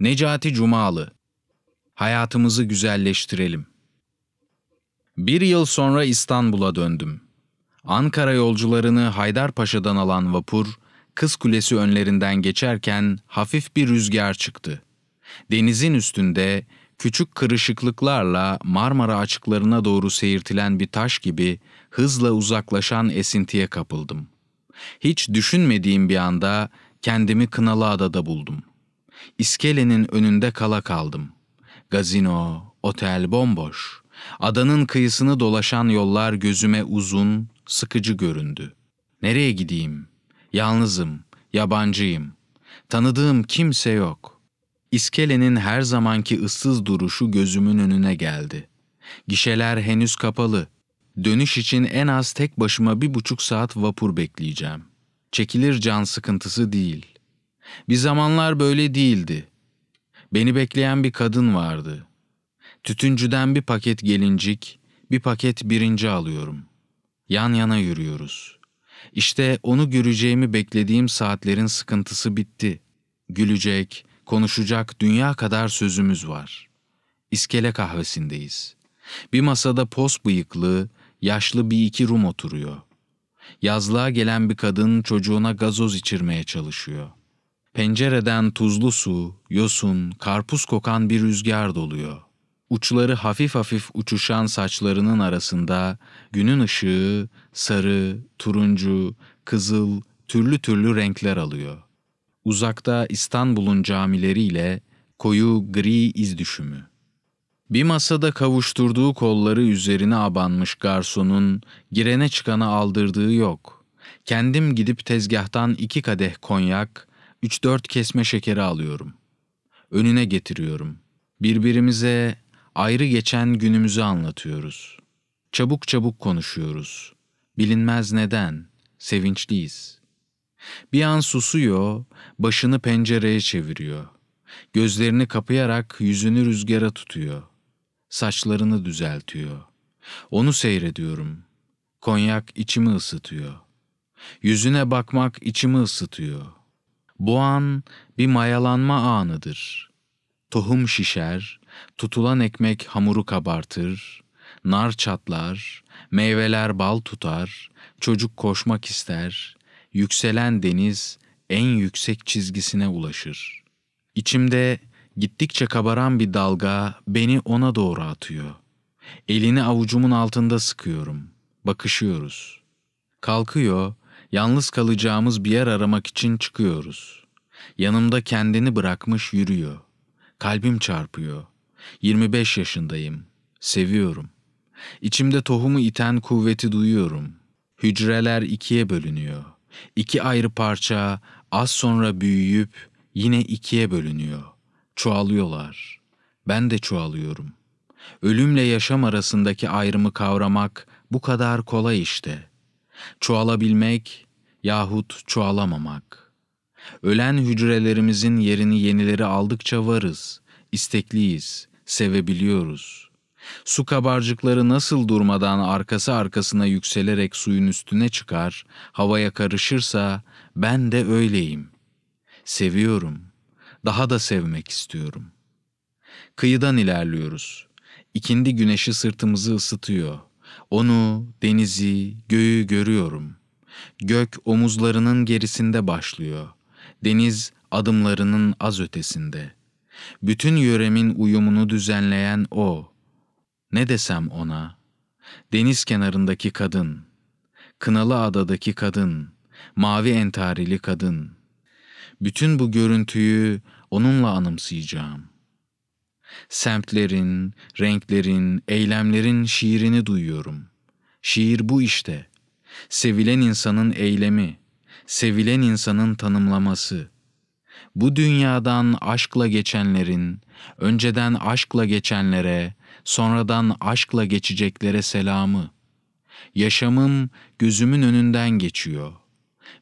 Necati Cumalı Hayatımızı güzelleştirelim. Bir yıl sonra İstanbul'a döndüm. Ankara yolcularını Haydarpaşa'dan alan vapur, Kız Kulesi önlerinden geçerken hafif bir rüzgar çıktı. Denizin üstünde küçük kırışıklıklarla Marmara açıklarına doğru seyritilen bir taş gibi hızla uzaklaşan esintiye kapıldım. Hiç düşünmediğim bir anda kendimi Kınalıada'da buldum.'' İskelenin önünde kala kaldım. Gazino, otel bomboş. Adanın kıyısını dolaşan yollar gözüme uzun, sıkıcı göründü. Nereye gideyim? Yalnızım, yabancıyım. Tanıdığım kimse yok. İskelenin her zamanki ıssız duruşu gözümün önüne geldi. Gişeler henüz kapalı. Dönüş için en az tek başıma bir buçuk saat vapur bekleyeceğim. Çekilir can sıkıntısı değil. Bir zamanlar böyle değildi. Beni bekleyen bir kadın vardı. Tütüncüden bir paket gelincik, bir paket birinci alıyorum. Yan yana yürüyoruz. İşte onu göreceğimi beklediğim saatlerin sıkıntısı bitti. Gülecek, konuşacak dünya kadar sözümüz var. İskele kahvesindeyiz. Bir masada pos bıyıklı, yaşlı bir iki Rum oturuyor. Yazlığa gelen bir kadın çocuğuna gazoz içirmeye çalışıyor.'' Pencereden tuzlu su, yosun, karpuz kokan bir rüzgar doluyor. Uçları hafif hafif uçuşan saçlarının arasında günün ışığı sarı, turuncu, kızıl, türlü türlü renkler alıyor. Uzakta İstanbul'un camileriyle koyu gri iz düşümü. Bir masada kavuşturduğu kolları üzerine abanmış garsonun girene çıkana aldırdığı yok. Kendim gidip tezgahtan iki kadeh konyak, 3-4 kesme şekeri alıyorum. Önüne getiriyorum. Birbirimize ayrı geçen günümüzü anlatıyoruz. Çabuk çabuk konuşuyoruz. Bilinmez neden, sevinçliyiz. Bir an susuyor, başını pencereye çeviriyor. Gözlerini kapayarak yüzünü rüzgara tutuyor. Saçlarını düzeltiyor. Onu seyrediyorum. Konyak içimi ısıtıyor. Yüzüne bakmak içimi ısıtıyor.'' Bu an bir mayalanma anıdır. Tohum şişer, tutulan ekmek hamuru kabartır, nar çatlar, meyveler bal tutar, çocuk koşmak ister, yükselen deniz en yüksek çizgisine ulaşır. İçimde gittikçe kabaran bir dalga beni ona doğru atıyor. Elini avucumun altında sıkıyorum. Bakışıyoruz. Kalkıyor, Yalnız kalacağımız bir yer aramak için çıkıyoruz. Yanımda kendini bırakmış yürüyor. Kalbim çarpıyor. 25 yaşındayım. Seviyorum. İçimde tohumu iten kuvveti duyuyorum. Hücreler ikiye bölünüyor. İki ayrı parça az sonra büyüyüp yine ikiye bölünüyor. Çoğalıyorlar. Ben de çoğalıyorum. Ölümle yaşam arasındaki ayrımı kavramak bu kadar kolay işte çoğalabilmek yahut çoğalamamak. Ölen hücrelerimizin yerini yenileri aldıkça varız, istekliyiz, sevebiliyoruz. Su kabarcıkları nasıl durmadan arkası arkasına yükselerek suyun üstüne çıkar, havaya karışırsa ben de öyleyim. Seviyorum, daha da sevmek istiyorum. Kıyıdan ilerliyoruz. İkindi güneşi sırtımızı ısıtıyor.'' Onu, denizi, göğü görüyorum. Gök omuzlarının gerisinde başlıyor. Deniz adımlarının az ötesinde. Bütün yöremin uyumunu düzenleyen o. Ne desem ona? Deniz kenarındaki kadın. Kınalı adadaki kadın. Mavi entarili kadın. Bütün bu görüntüyü onunla anımsayacağım.'' Semtlerin, renklerin, eylemlerin şiirini duyuyorum. Şiir bu işte. Sevilen insanın eylemi, sevilen insanın tanımlaması. Bu dünyadan aşkla geçenlerin, önceden aşkla geçenlere, sonradan aşkla geçeceklere selamı. Yaşamım gözümün önünden geçiyor.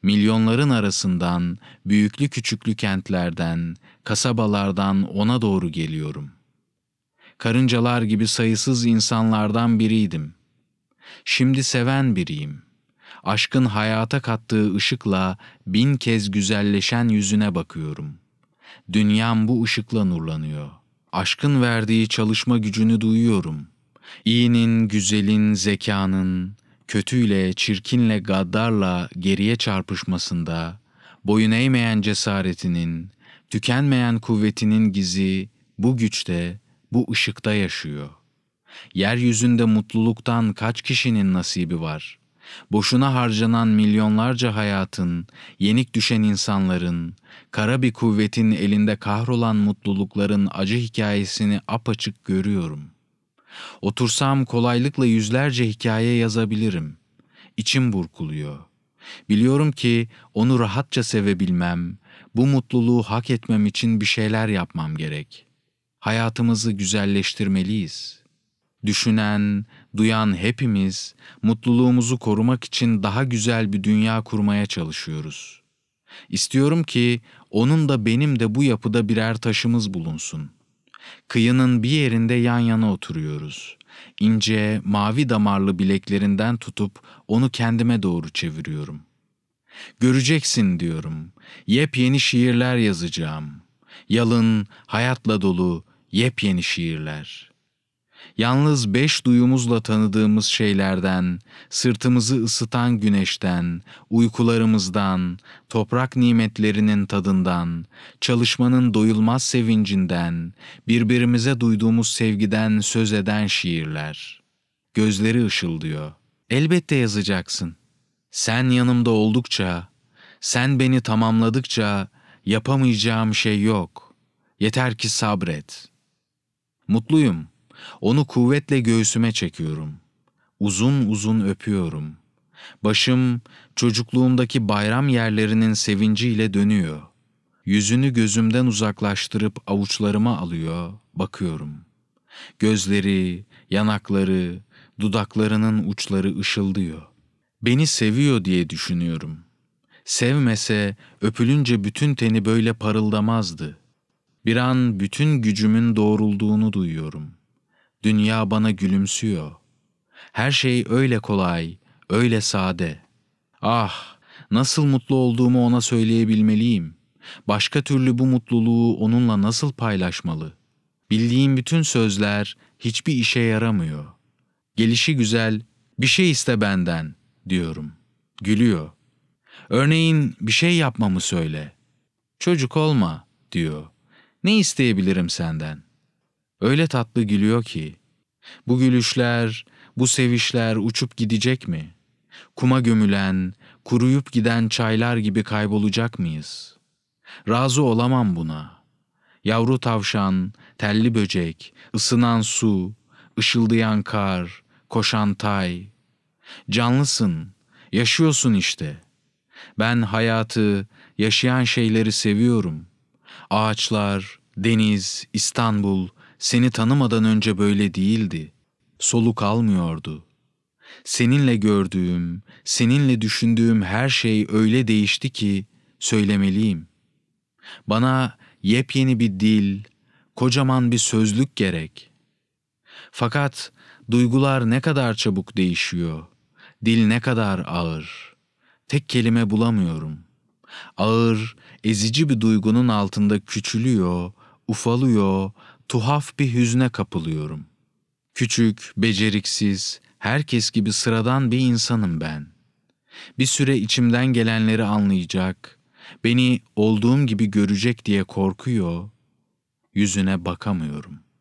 Milyonların arasından, büyüklü küçüklü kentlerden, kasabalardan ona doğru geliyorum.'' Karıncalar gibi sayısız insanlardan biriydim. Şimdi seven biriyim. Aşkın hayata kattığı ışıkla bin kez güzelleşen yüzüne bakıyorum. Dünyam bu ışıkla nurlanıyor. Aşkın verdiği çalışma gücünü duyuyorum. İyinin, güzelin, zekanın, kötüyle, çirkinle, gaddarla geriye çarpışmasında, boyun eğmeyen cesaretinin, tükenmeyen kuvvetinin gizi bu güçte bu ışıkta yaşıyor. Yeryüzünde mutluluktan kaç kişinin nasibi var? Boşuna harcanan milyonlarca hayatın, yenik düşen insanların, kara bir kuvvetin elinde kahrolan mutlulukların acı hikayesini apaçık görüyorum. Otursam kolaylıkla yüzlerce hikaye yazabilirim. İçim burkuluyor. Biliyorum ki onu rahatça sevebilmem, bu mutluluğu hak etmem için bir şeyler yapmam gerek.'' hayatımızı güzelleştirmeliyiz. Düşünen, duyan hepimiz mutluluğumuzu korumak için daha güzel bir dünya kurmaya çalışıyoruz. İstiyorum ki onun da benim de bu yapıda birer taşımız bulunsun. Kıyının bir yerinde yan yana oturuyoruz. İnce, mavi damarlı bileklerinden tutup onu kendime doğru çeviriyorum. Göreceksin diyorum. Yepyeni şiirler yazacağım. Yalın, hayatla dolu, yepyeni şiirler. Yalnız beş duyumuzla tanıdığımız şeylerden, sırtımızı ısıtan güneşten, uykularımızdan, toprak nimetlerinin tadından, çalışmanın doyulmaz sevincinden, birbirimize duyduğumuz sevgiden söz eden şiirler. Gözleri ışıldıyor. Elbette yazacaksın. Sen yanımda oldukça, sen beni tamamladıkça yapamayacağım şey yok. Yeter ki sabret.'' Mutluyum. Onu kuvvetle göğsüme çekiyorum. Uzun uzun öpüyorum. Başım çocukluğumdaki bayram yerlerinin sevinciyle dönüyor. Yüzünü gözümden uzaklaştırıp avuçlarıma alıyor, bakıyorum. Gözleri, yanakları, dudaklarının uçları ışıldıyor. Beni seviyor diye düşünüyorum. Sevmese öpülünce bütün teni böyle parıldamazdı.'' Bir an bütün gücümün doğrulduğunu duyuyorum. Dünya bana gülümsüyor. Her şey öyle kolay, öyle sade. Ah, nasıl mutlu olduğumu ona söyleyebilmeliyim. Başka türlü bu mutluluğu onunla nasıl paylaşmalı? Bildiğim bütün sözler hiçbir işe yaramıyor. Gelişi güzel, bir şey iste benden diyorum. Gülüyor. Örneğin bir şey yapmamı söyle. Çocuk olma diyor. Ne isteyebilirim senden? Öyle tatlı gülüyor ki. Bu gülüşler, bu sevişler uçup gidecek mi? Kuma gömülen, kuruyup giden çaylar gibi kaybolacak mıyız? Razı olamam buna. Yavru tavşan, telli böcek, ısınan su, ışıldayan kar, koşan tay. Canlısın, yaşıyorsun işte. Ben hayatı, yaşayan şeyleri seviyorum.'' Ağaçlar, deniz, İstanbul seni tanımadan önce böyle değildi. Soluk almıyordu. Seninle gördüğüm, seninle düşündüğüm her şey öyle değişti ki söylemeliyim. Bana yepyeni bir dil, kocaman bir sözlük gerek. Fakat duygular ne kadar çabuk değişiyor, dil ne kadar ağır. Tek kelime bulamıyorum. Ağır, ezici bir duygunun altında küçülüyor, ufalıyor, tuhaf bir hüzne kapılıyorum. Küçük, beceriksiz, herkes gibi sıradan bir insanım ben. Bir süre içimden gelenleri anlayacak, beni olduğum gibi görecek diye korkuyor, yüzüne bakamıyorum.''